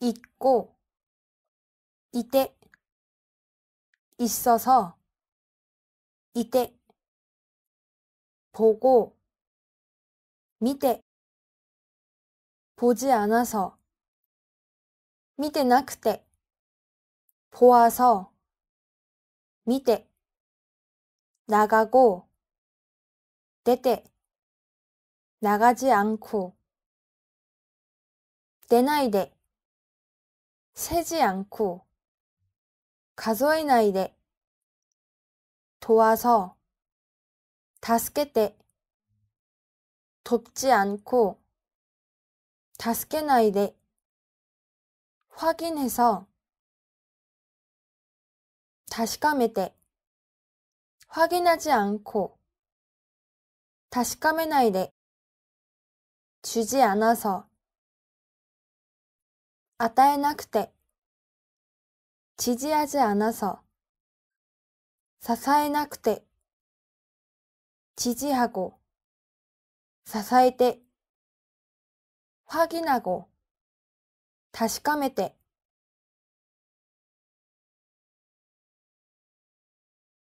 있고이때있어서이때보고미대보지않아서미대나그대보아서미대나가고때때나가지않고出ないで 세지 않고 가소이나이데 도와서 다스케때 돕지 않고 다스케나이데 확인해서 다시까메때 확인하지 않고 다시까메나이데 주지 않아서 与えなくて、지지하지않아 서、 支えなくて、지지하 고、 支えて、확인하 고、 確かめて、